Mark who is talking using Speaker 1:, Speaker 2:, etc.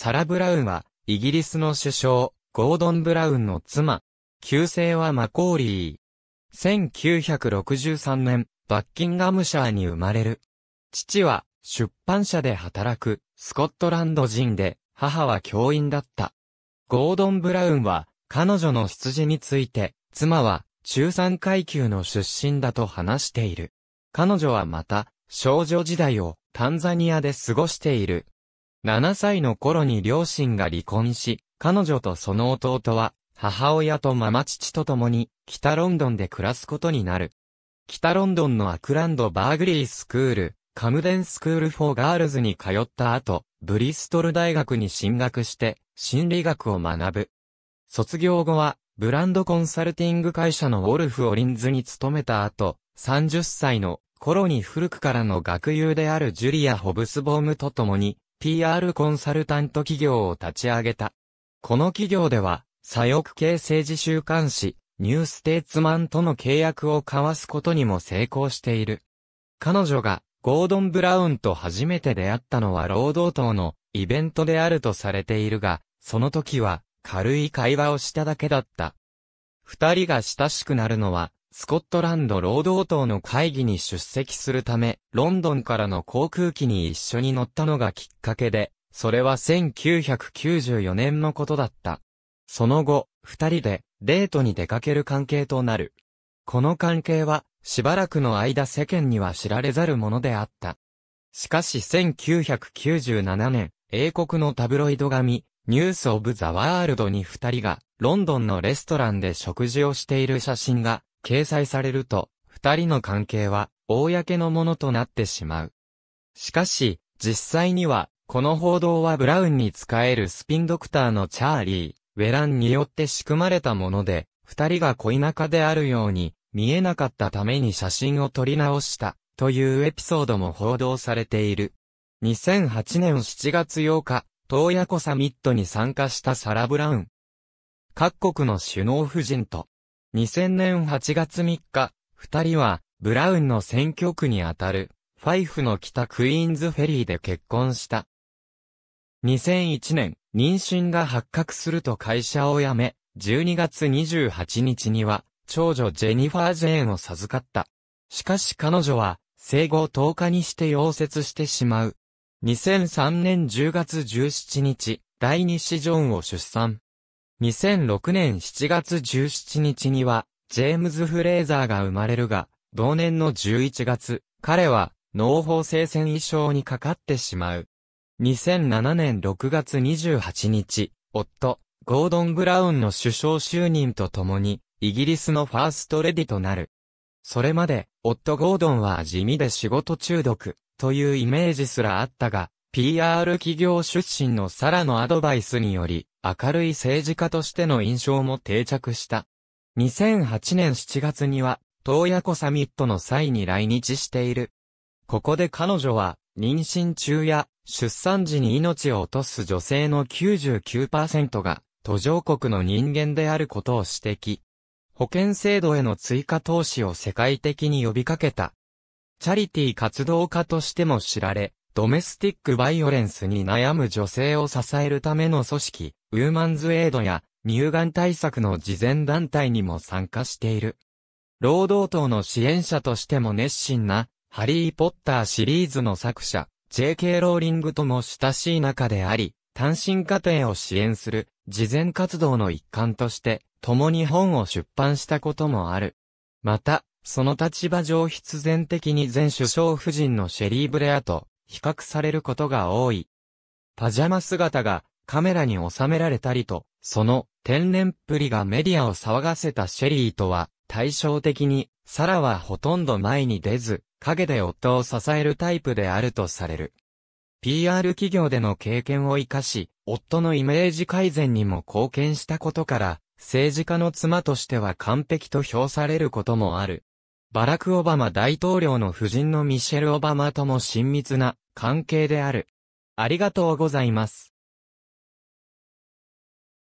Speaker 1: サラ・ブラウンは、イギリスの首相、ゴードン・ブラウンの妻。旧姓はマコーリー。1963年、バッキンガムシャーに生まれる。父は、出版社で働く、スコットランド人で、母は教員だった。ゴードン・ブラウンは、彼女の羊について、妻は、中産階級の出身だと話している。彼女はまた、少女時代をタンザニアで過ごしている7歳の頃に両親が離婚し、彼女とその弟は、母親とママ父と共に、北ロンドンで暮らすことになる。北ロンドンのアクランド・バーグリースクール、カムデンスクール・フォー・ガールズに通った後、ブリストル大学に進学して、心理学を学ぶ。卒業後は、ブランドコンサルティング会社のウォルフ・オリンズに勤めた後、30歳の頃に古くからの学友であるジュリア・ホブスボームと共に、PR コンサルタント企業を立ち上げた。この企業では、左翼系政治週刊誌、ニューステーツマンとの契約を交わすことにも成功している。彼女が、ゴードン・ブラウンと初めて出会ったのは労働党のイベントであるとされているが、その時は軽い会話をしただけだった。二人が親しくなるのはスコットランド労働党の会議に出席するため、ロンドンからの航空機に一緒に乗ったのがきっかけで、それは1994年のことだった。その後、二人でデートに出かける関係となる。この関係は、しばらくの間世間には知られざるものであった。しかし1997年、英国のタブロイド紙、ニュースオブザワールドに二人が、ロンドンのレストランで食事をしている写真が掲載されると、二人の関係は、公のものとなってしまう。しかし、実際には、この報道はブラウンに使えるスピンドクターのチャーリー、ウェランによって仕組まれたもので、二人が恋仲であるように、見えなかったために写真を撮り直した、というエピソードも報道されている。2008年7月8日、東野湖サミットに参加したサラ・ブラウン。各国の首脳夫人と2000年8月3日、二人は、ブラウンの選挙区にあたる、ファイフの北クイーンズフェリーで結婚した。2001年、妊娠が発覚すると会社を辞め、12月28日には、長女ジェニファー・ジェーンを授かった。しかし彼女は、生後10日にして溶接してしまう。2003年10月17日、第二子ジョンを出産。2006年7月17日には、ジェームズ・フレーザーが生まれるが、同年の11月、彼は、脳法性繊維症にかかってしまう。2007年6月28日、夫、ゴードン・ブラウンの首相就任とともに、イギリスのファーストレディとなる。それまで、夫ゴードンは地味で仕事中毒、というイメージすらあったが、PR 企業出身のサラのアドバイスにより、明るい政治家としての印象も定着した。2008年7月には、東野湖サミットの際に来日している。ここで彼女は、妊娠中や出産時に命を落とす女性の99%が途上国の人間であることを指摘。保険制度への追加投資を世界的に呼びかけた。チャリティ活動家としても知られ、ドメスティックバイオレンスに悩む女性を支えるための組織、ウーマンズエイドや乳がん対策の慈善団体にも参加している。労働党の支援者としても熱心な、ハリー・ポッターシリーズの作者、J.K. ローリングとも親しい仲であり、単身家庭を支援する、慈善活動の一環として、共に本を出版したこともある。また、その立場上必然的に前首相夫人のシェリー・ブレアと比較されることが多い。パジャマ姿がカメラに収められたりと、その天然っぷりがメディアを騒がせたシェリーとは対照的に、サラはほとんど前に出ず、陰で夫を支えるタイプであるとされる。PR 企業での経験を活かし、夫のイメージ改善にも貢献したことから、政治家の妻としては完璧と評されることもある。バラク・オバマ大統領の夫人のミシェル・オバマとも親密な関係である。ありがとうございます。